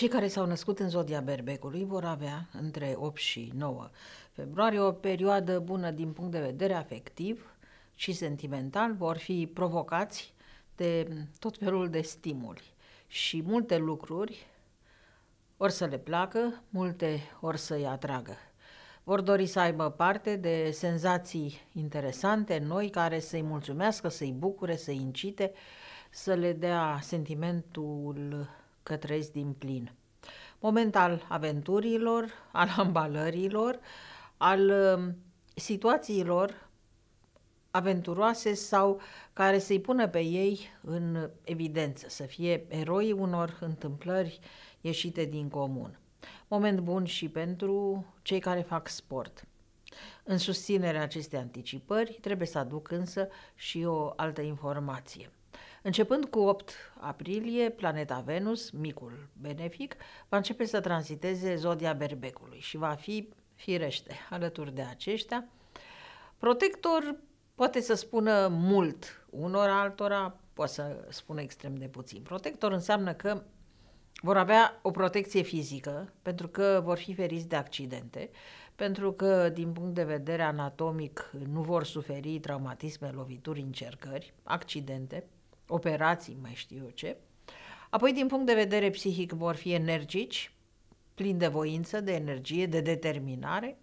Cei care s-au născut în zodia berbecului vor avea între 8 și 9 februarie o perioadă bună din punct de vedere afectiv și sentimental, vor fi provocați de tot felul de stimuli și multe lucruri ori să le placă, multe ori să-i atragă. Vor dori să aibă parte de senzații interesante, noi, care să-i mulțumească, să-i bucure, să-i incite, să le dea sentimentul că trăiesc din plin. Moment al aventurilor, al ambalărilor, al um, situațiilor aventuroase sau care să-i pună pe ei în evidență, să fie eroi unor întâmplări ieșite din comun. Moment bun și pentru cei care fac sport. În susținerea acestei anticipări trebuie să aduc însă și o altă informație. Începând cu 8 aprilie, planeta Venus, micul benefic, va începe să transiteze zodia berbecului și va fi firește alături de aceștia. Protector poate să spună mult unor altora, poate să spună extrem de puțin. Protector înseamnă că vor avea o protecție fizică, pentru că vor fi feriți de accidente, pentru că, din punct de vedere anatomic, nu vor suferi traumatisme, lovituri, încercări, accidente, operații, mai știu eu ce. Apoi, din punct de vedere psihic, vor fi energici, plini de voință, de energie, de determinare.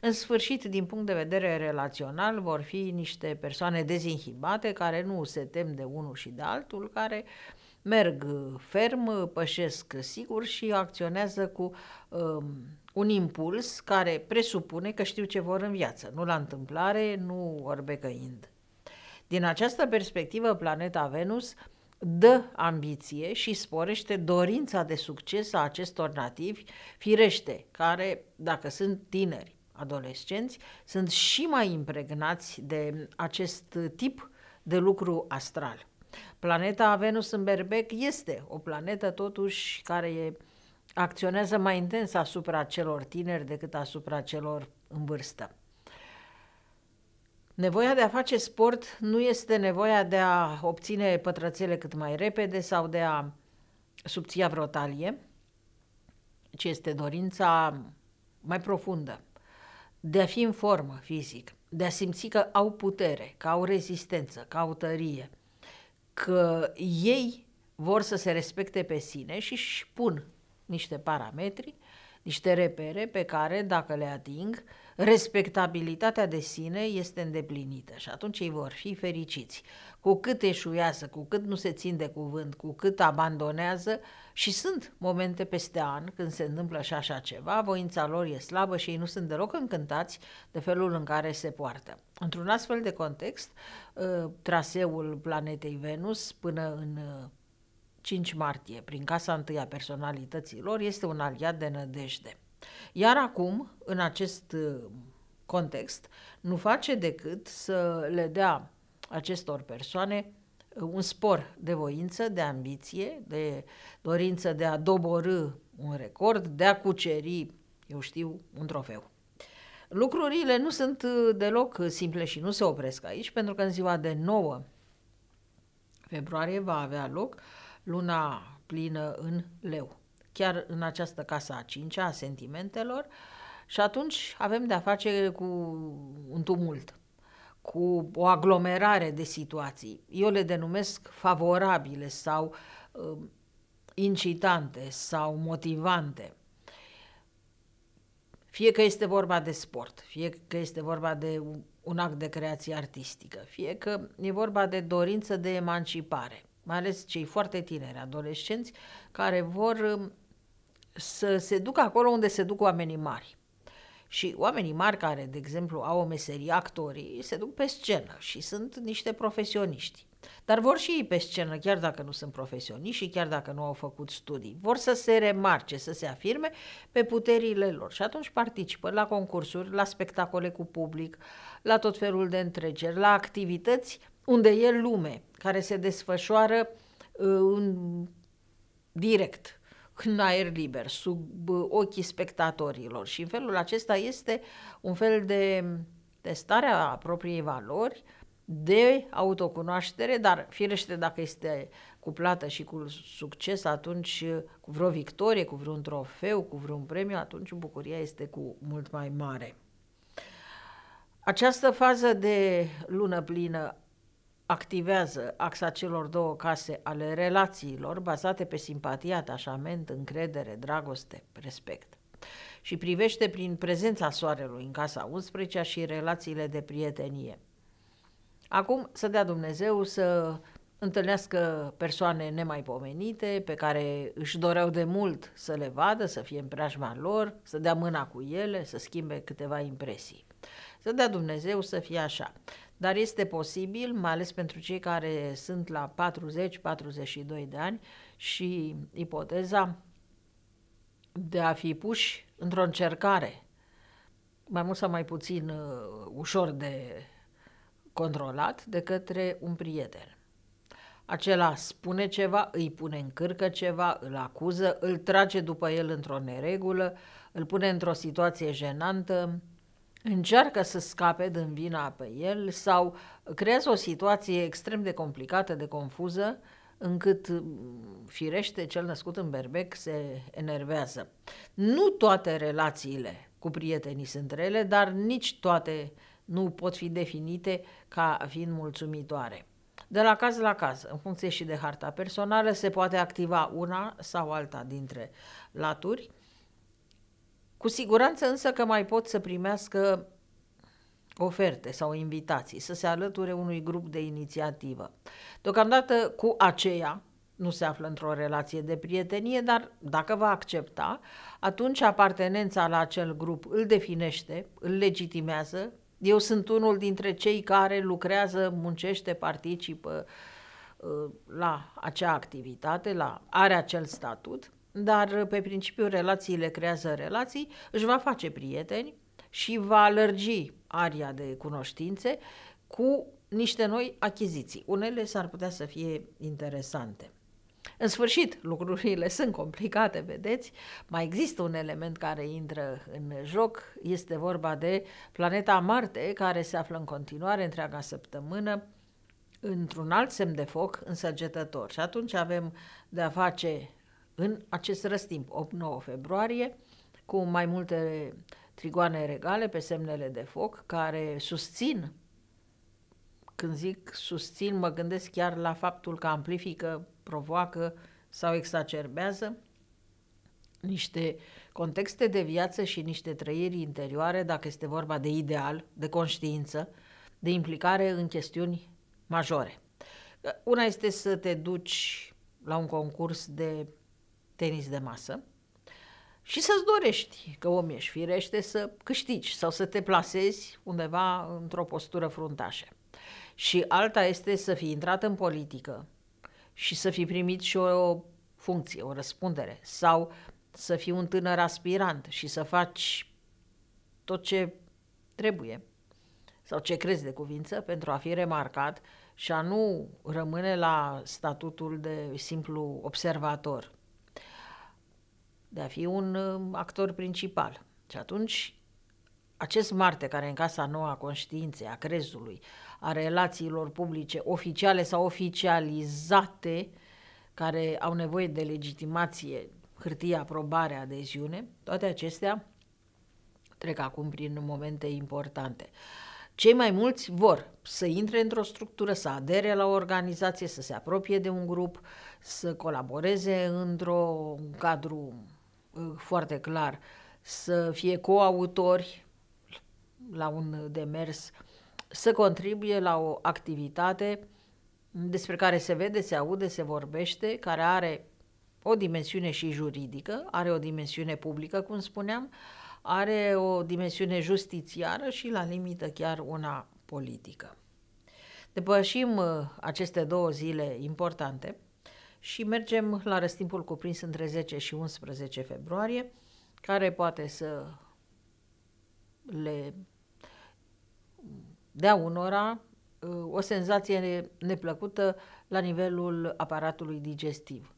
În sfârșit, din punct de vedere relațional, vor fi niște persoane dezinhibate care nu se tem de unul și de altul, care merg ferm, pășesc sigur și acționează cu um, un impuls care presupune că știu ce vor în viață, nu la întâmplare, nu orbecăind. Din această perspectivă, planeta Venus dă ambiție și sporește dorința de succes a acestor nativi, firește, care, dacă sunt tineri, adolescenți, sunt și mai impregnați de acest tip de lucru astral. Planeta Venus în Berbec este o planetă totuși care e, acționează mai intens asupra celor tineri decât asupra celor în vârstă. Nevoia de a face sport nu este nevoia de a obține pătrățele cât mai repede sau de a subția vreo talie, ci este dorința mai profundă de a fi în formă fizic, de a simți că au putere, că au rezistență, că au tărie, că ei vor să se respecte pe sine și își pun niște parametri, niște repere pe care, dacă le ating, respectabilitatea de sine este îndeplinită și atunci ei vor fi fericiți. Cu cât eșuiază, cu cât nu se țin de cuvânt, cu cât abandonează și sunt momente peste an când se întâmplă și așa ceva, voința lor e slabă și ei nu sunt deloc încântați de felul în care se poartă. Într-un astfel de context, ă, traseul planetei Venus până în 5 ă, martie, prin casa întâi a personalităților, este un aliat de nădejde. Iar acum, în acest uh, context, nu face decât să le dea acestor persoane uh, un spor de voință, de ambiție, de dorință de a doborâ un record, de a cuceri, eu știu, un trofeu. Lucrurile nu sunt uh, deloc simple și nu se opresc aici, pentru că în ziua de 9 februarie va avea loc luna plină în leu chiar în această casă a cincea a sentimentelor și atunci avem de-a face cu un tumult, cu o aglomerare de situații. Eu le denumesc favorabile sau uh, incitante sau motivante. Fie că este vorba de sport, fie că este vorba de un act de creație artistică, fie că e vorba de dorință de emancipare, mai ales cei foarte tineri, adolescenți, care vor um, să se ducă acolo unde se duc oamenii mari. Și oamenii mari care, de exemplu, au o meserie actorii, se duc pe scenă și sunt niște profesioniști. Dar vor și ei pe scenă, chiar dacă nu sunt profesioniști și chiar dacă nu au făcut studii. Vor să se remarce, să se afirme pe puterile lor și atunci participă la concursuri, la spectacole cu public, la tot felul de întreceri, la activități unde e lume care se desfășoară uh, în direct în aer liber, sub uh, ochii spectatorilor. Și în felul acesta este un fel de testare a propriei valori, de autocunoaștere, dar firește dacă este cuplată și cu succes, atunci uh, cu vreo victorie, cu vreun trofeu, cu vreun premiu, atunci bucuria este cu mult mai mare. Această fază de lună plină activează axa celor două case ale relațiilor bazate pe simpatie, atașament, încredere, dragoste, respect și privește prin prezența soarelui în casa 11 și relațiile de prietenie. Acum să dea Dumnezeu să întâlnească persoane nemaipomenite pe care își doreau de mult să le vadă, să fie în preajma lor, să dea mâna cu ele, să schimbe câteva impresii. Să dea Dumnezeu să fie așa. Dar este posibil, mai ales pentru cei care sunt la 40-42 de ani și ipoteza de a fi puși într-o încercare, mai mult sau mai puțin uh, ușor de controlat, de către un prieten. Acela spune ceva, îi pune în cârcă ceva, îl acuză, îl trage după el într-o neregulă, îl pune într-o situație jenantă, încearcă să scape din vina pe el sau creează o situație extrem de complicată, de confuză, încât mm, firește cel născut în berbec se enervează. Nu toate relațiile cu prietenii sunt rele, dar nici toate nu pot fi definite ca fiind mulțumitoare. De la caz la caz, în funcție și de harta personală, se poate activa una sau alta dintre laturi. Cu siguranță însă că mai pot să primească oferte sau invitații, să se alăture unui grup de inițiativă. Deocamdată cu aceea nu se află într-o relație de prietenie, dar dacă va accepta, atunci apartenența la acel grup îl definește, îl legitimează. Eu sunt unul dintre cei care lucrează, muncește, participă uh, la acea activitate, la, are acel statut dar uh, pe principiu relațiile creează relații, își va face prieteni și va lărgi aria de cunoștințe cu niște noi achiziții. Unele s-ar putea să fie interesante. În sfârșit, lucrurile sunt complicate, vedeți? Mai există un element care intră în joc, este vorba de planeta Marte, care se află în continuare întreaga săptămână într-un alt semn de foc în săgetător. Și atunci avem de-a face în acest răstimp, 8-9 februarie, cu mai multe trigoane regale pe semnele de foc, care susțin, când zic susțin, mă gândesc chiar la faptul că amplifică, provoacă sau exacerbează niște contexte de viață și niște trăiri interioare, dacă este vorba de ideal, de conștiință, de implicare în chestiuni majore. Una este să te duci la un concurs de tenis de masă și să-ți dorești că om ești firește să câștigi sau să te plasezi undeva într-o postură fruntașă. Și alta este să fii intrat în politică și să fi primit și o funcție, o răspundere sau să fii un tânăr aspirant și să faci tot ce trebuie sau ce crezi de cuvință pentru a fi remarcat și a nu rămâne la statutul de simplu observator de a fi un um, actor principal. Și atunci acest Marte, care în casa nouă a conștiinței, a crezului, a relațiilor publice oficiale sau oficializate, care au nevoie de legitimație, hârtie, aprobare, adeziune, toate acestea trec acum prin momente importante. Cei mai mulți vor să intre într-o structură, să adere la o organizație, să se apropie de un grup, să colaboreze într-un cadru Eh, foarte clar să fie coautori la un demers, să contribuie la o activitate despre care se vede, se aude, se vorbește, care are o dimensiune și juridică, are o dimensiune publică, cum spuneam, are o dimensiune justițiară și la limită chiar una politică. Depășim eh, aceste două zile importante și mergem la răstimpul cuprins între 10 și 11 februarie, care poate să le dea unora uh, o senzație neplăcută la nivelul aparatului digestiv.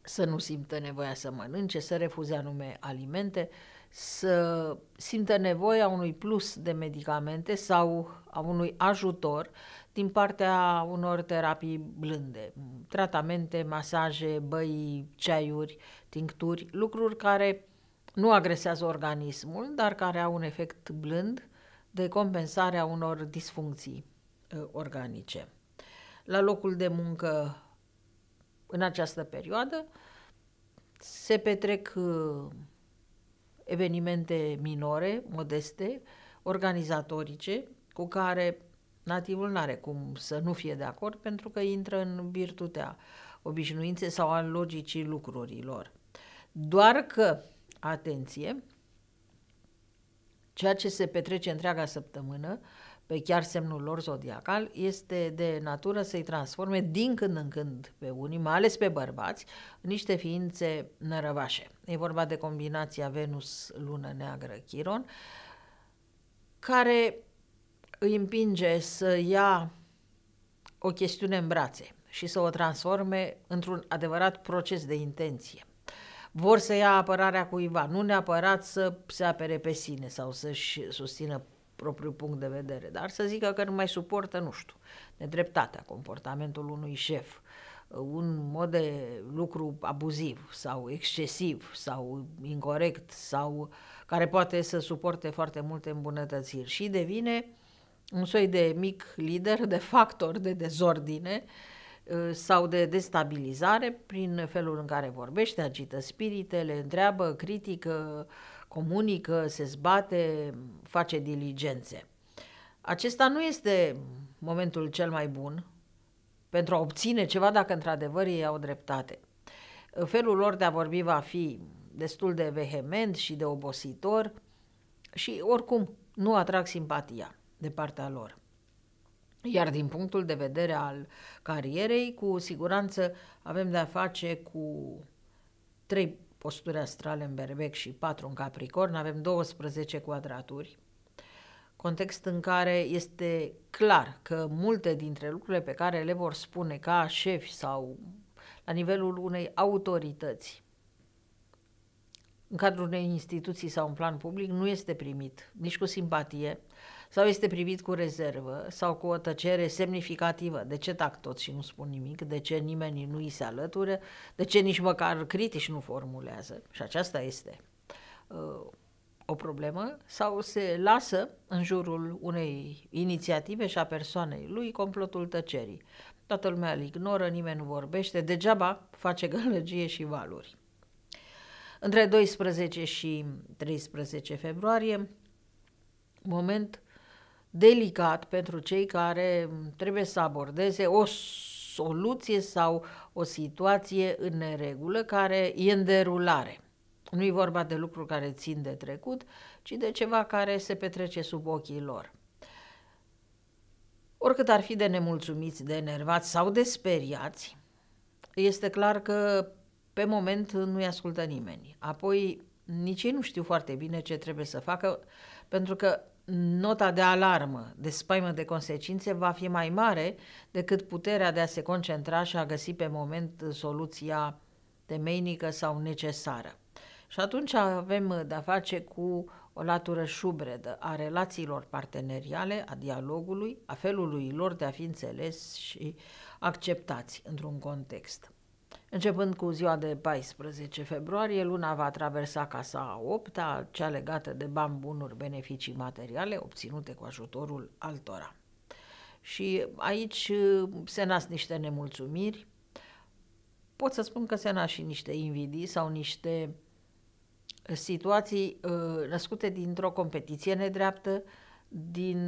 Să nu simtă nevoia să mănânce, să refuze anume alimente, să simtă nevoia unui plus de medicamente sau a unui ajutor din partea unor terapii blânde, tratamente, masaje, băi, ceaiuri, tincturi, lucruri care nu agresează organismul, dar care au un efect blând de compensare a unor disfuncții ă, organice. La locul de muncă în această perioadă se petrec ă, evenimente minore, modeste, organizatorice, cu care nativul nu are cum să nu fie de acord pentru că intră în virtutea obișnuințe sau al logicii lucrurilor. Doar că, atenție, ceea ce se petrece întreaga săptămână, pe chiar semnul lor zodiacal, este de natură să-i transforme din când în când pe unii, mai ales pe bărbați, niște ființe nărăvașe. E vorba de combinația Venus-Lună Neagră-Chiron, care îi împinge să ia o chestiune în brațe și să o transforme într-un adevărat proces de intenție. Vor să ia apărarea cuiva, nu neapărat să se apere pe sine sau să-și susțină propriul punct de vedere, dar să zică că nu mai suportă, nu știu, nedreptatea, comportamentul unui șef, un mod de lucru abuziv sau excesiv sau incorrect sau care poate să suporte foarte multe îmbunătățiri și devine un soi de mic lider, de factor de dezordine uh, sau de destabilizare prin felul în care vorbește, agită spiritele, întreabă, critică, comunică, se zbate, face diligențe. Acesta nu este momentul cel mai bun pentru a obține ceva dacă într-adevăr ei au dreptate. Felul lor de a vorbi va fi destul de vehement și de obositor și oricum nu atrag simpatia de partea lor. Iar din punctul de vedere al carierei, cu siguranță avem de-a face cu trei posturi astrale în Berbec și patru în Capricorn, avem 12 quadraturi, context în care este clar că multe dintre lucrurile pe care le vor spune ca șefi sau la nivelul unei autorități în cadrul unei instituții sau un plan public nu este primit nici cu simpatie sau este privit cu rezervă sau cu o tăcere semnificativă. De ce tac tot și nu spun nimic? De ce nimeni nu îi se alătură? De ce nici măcar critici nu formulează? Și aceasta este uh, o problemă sau se lasă în jurul unei inițiative și a persoanei lui complotul tăcerii. Toată lumea îl ignoră, nimeni nu vorbește, degeaba face gălăgie și valuri între 12 și 13 februarie, moment delicat pentru cei care trebuie să abordeze o soluție sau o situație în neregulă care e în derulare. Nu e vorba de lucruri care țin de trecut, ci de ceva care se petrece sub ochii lor. Oricât ar fi de nemulțumiți, de enervați sau de speriați, este clar că pe moment nu-i ascultă nimeni. Apoi nici ei nu știu foarte bine ce trebuie să facă, pentru că nota de alarmă, de spaimă de consecințe va fi mai mare decât puterea de a se concentra și a găsi pe moment soluția temeinică sau necesară. Și atunci avem de-a face cu o latură șubredă a relațiilor parteneriale, a dialogului, a felului lor de a fi înțeles și acceptați într-un context. Începând cu ziua de 14 februarie, luna va traversa casa a 8 -a, cea legată de bani, bunuri, beneficii materiale obținute cu ajutorul altora. Și aici uh, se nasc niște nemulțumiri, pot să spun că se nasc și niște invidii sau niște uh, situații uh, născute dintr-o competiție nedreaptă, din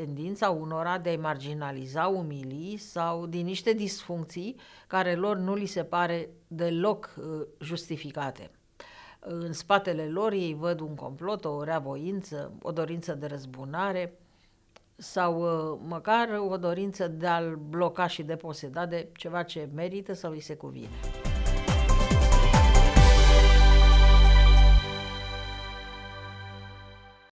tendința unora de a-i marginaliza, umili sau din niște disfuncții care lor nu li se pare deloc uh, justificate. În spatele lor ei văd un complot, o reavoință, o dorință de răzbunare sau uh, măcar o dorință de a-l bloca și de poseda de ceva ce merită sau îi se cuvine.